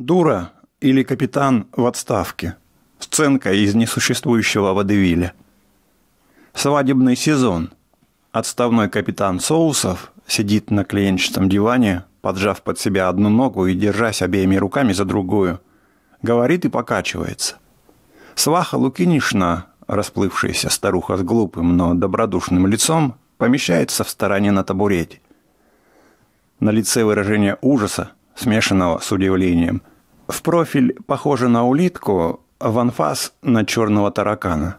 «Дура» или «Капитан в отставке». Сценка из несуществующего водевиля. Свадебный сезон. Отставной капитан Соусов сидит на клиенчатом диване, поджав под себя одну ногу и держась обеими руками за другую. Говорит и покачивается. Сваха Лукинишна, расплывшаяся старуха с глупым, но добродушным лицом, помещается в стороне на табурете. На лице выражение ужаса, смешанного с удивлением – в профиль похоже на улитку, в анфас на черного таракана.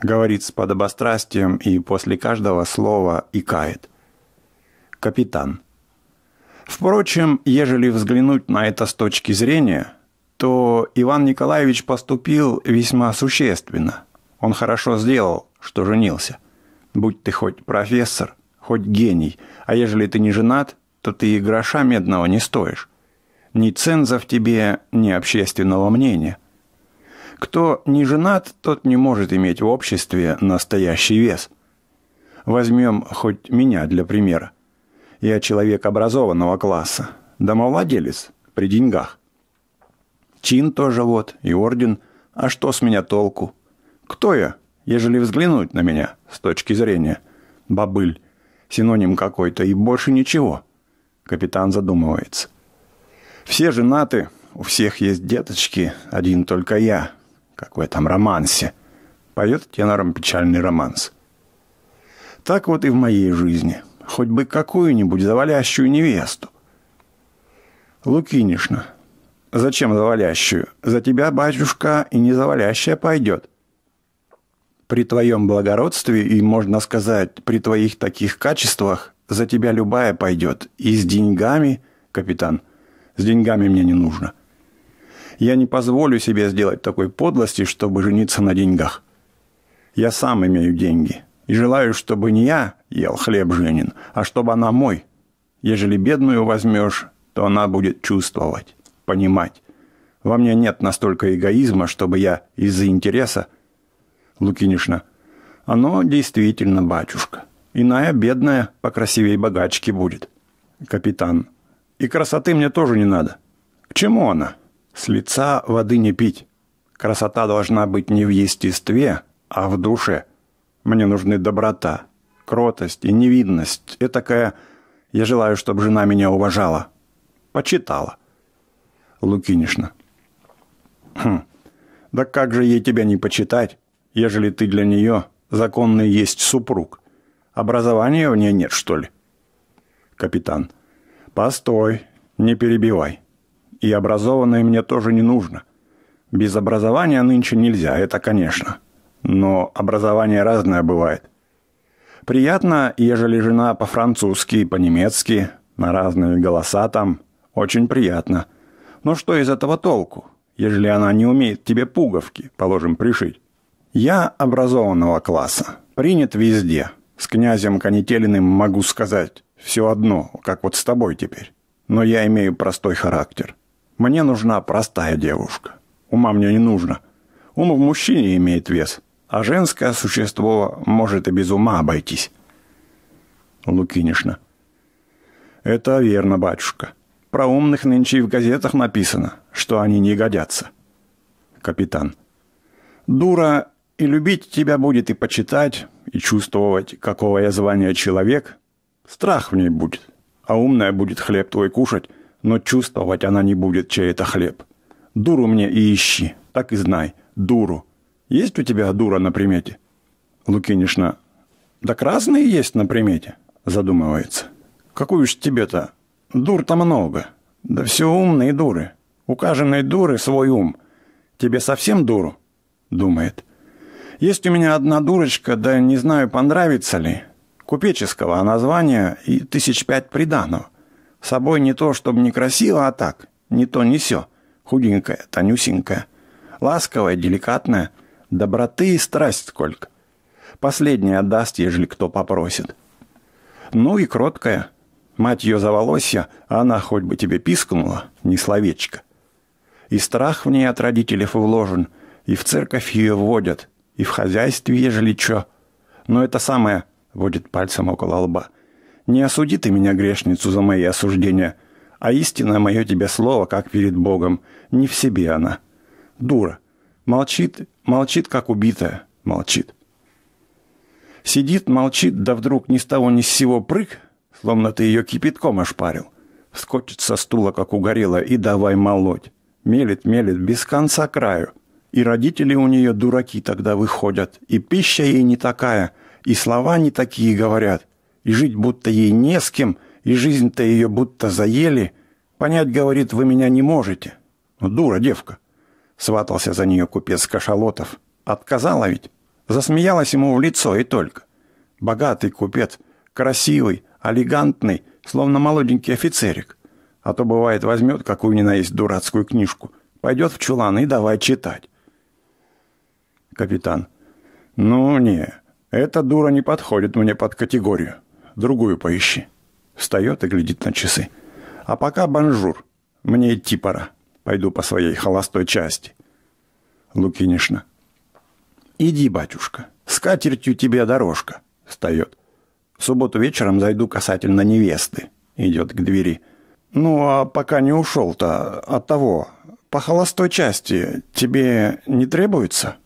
Говорит с подобострастием и после каждого слова икает. Капитан. Впрочем, ежели взглянуть на это с точки зрения, то Иван Николаевич поступил весьма существенно. Он хорошо сделал, что женился. Будь ты хоть профессор, хоть гений, а ежели ты не женат, то ты и гроша медного не стоишь ни ценза в тебе, ни общественного мнения. Кто не женат, тот не может иметь в обществе настоящий вес. Возьмем хоть меня для примера. Я человек образованного класса, домовладелец при деньгах. Чин тоже вот, и орден. А что с меня толку? Кто я, ежели взглянуть на меня с точки зрения? бабыль, синоним какой-то, и больше ничего. Капитан задумывается – все женаты, у всех есть деточки, один только я. Как в этом романсе. Поет тенором печальный романс. Так вот и в моей жизни. Хоть бы какую-нибудь завалящую невесту. Лукинишна. Зачем завалящую? За тебя, батюшка, и не завалящая пойдет. При твоем благородстве и, можно сказать, при твоих таких качествах за тебя любая пойдет. И с деньгами, капитан – с деньгами мне не нужно. Я не позволю себе сделать такой подлости, чтобы жениться на деньгах. Я сам имею деньги и желаю, чтобы не я ел хлеб женин, а чтобы она мой. Ежели бедную возьмешь, то она будет чувствовать, понимать. Во мне нет настолько эгоизма, чтобы я из-за интереса... Лукинишна. Оно действительно, батюшка. Иная бедная покрасивей богачки будет. Капитан. И красоты мне тоже не надо. К чему она? С лица воды не пить. Красота должна быть не в естестве, а в душе. Мне нужны доброта, кротость и невидность. И такая... Я желаю, чтобы жена меня уважала. Почитала. Лукинишна. Хм. Да как же ей тебя не почитать, ежели ты для нее законный есть супруг? Образования в ней нет, что ли? Капитан. «Постой, не перебивай. И образованное мне тоже не нужно. Без образования нынче нельзя, это конечно. Но образование разное бывает. Приятно, ежели жена по-французски и по-немецки, на разные голоса там. Очень приятно. Но что из этого толку, ежели она не умеет тебе пуговки, положим, пришить? Я образованного класса. Принят везде. С князем Конетелиным могу сказать. Все одно, как вот с тобой теперь. Но я имею простой характер. Мне нужна простая девушка. Ума мне не нужно. Ум в мужчине имеет вес, а женское существо может и без ума обойтись. Лукинишна. Это верно, батюшка. Про умных нынче и в газетах написано, что они не годятся. Капитан. Дура и любить тебя будет и почитать, и чувствовать, какого я звания человек, Страх в ней будет, а умная будет хлеб твой кушать, но чувствовать она не будет, чей это хлеб. Дуру мне и ищи, так и знай, дуру. Есть у тебя дура на примете?» Лукинишна. «Да красные есть на примете», задумывается. «Какую ж тебе-то? Дур-то много. Да все умные дуры. У каждой дуры свой ум. Тебе совсем дуру?» Думает. «Есть у меня одна дурочка, да не знаю, понравится ли купеческого, а название и тысяч пять приданого. Собой не то, чтобы некрасиво, а так, не то, не все. Худенькая, тонюсенькая, ласковая, деликатная, доброты и страсть сколько. Последняя отдаст, ежели кто попросит. Ну и кроткая. Мать ее заволосья, а она хоть бы тебе пискнула, не словечко. И страх в ней от родителей вложен, и в церковь ее вводят, и в хозяйстве, ежели чё. Но это самое Водит пальцем около лба. «Не осуди ты меня, грешницу, за мои осуждения. А истинное мое тебе слово, как перед Богом. Не в себе она. Дура. Молчит, молчит, как убитая. Молчит». Сидит, молчит, да вдруг ни с того ни с сего прыг, словно ты ее кипятком ошпарил. Скочит со стула, как угорела и давай молоть. Мелит, мелит, без конца краю. И родители у нее дураки тогда выходят, и пища ей не такая, и слова не такие говорят, и жить будто ей не с кем, и жизнь-то ее будто заели. Понять, говорит, вы меня не можете. Ну, дура девка. Сватался за нее купец Кашалотов. Отказала ведь. Засмеялась ему в лицо и только. Богатый купец, красивый, элегантный, словно молоденький офицерик. А то, бывает, возьмет какую ни на есть дурацкую книжку, пойдет в чулан и давай читать. Капитан. Ну, не, эта дура не подходит мне под категорию. Другую поищи. Встает и глядит на часы. А пока банжур. Мне идти пора. Пойду по своей холостой части. Лукинишна. Иди, батюшка. С катертью тебе дорожка. Встает. В субботу вечером зайду касательно невесты. Идет к двери. Ну, а пока не ушел-то от а того, по холостой части тебе не требуется?»